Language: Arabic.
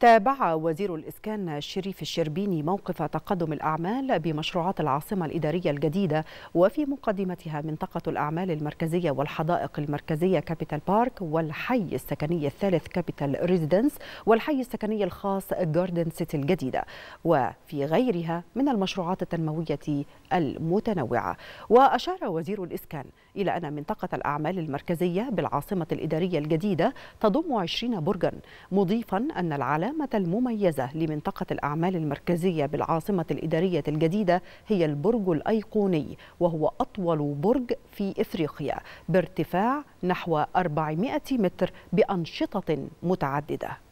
تابع وزير الإسكان شريف الشربيني موقف تقدم الأعمال بمشروعات العاصمة الإدارية الجديدة وفي مقدمتها منطقة الأعمال المركزية والحدائق المركزية كابيتال بارك والحي السكني الثالث كابيتال ريزيدنس والحي السكني الخاص جاردن سيتي الجديدة وفي غيرها من المشروعات التنموية المتنوعة وأشار وزير الإسكان إلى أن منطقة الأعمال المركزية بالعاصمة الإدارية الجديدة تضم 20 برجا مضيفا أن العالم العلامة المميزة لمنطقة الأعمال المركزية بالعاصمة الإدارية الجديدة هي البرج الأيقوني وهو أطول برج في إفريقيا بارتفاع نحو 400 متر بأنشطة متعددة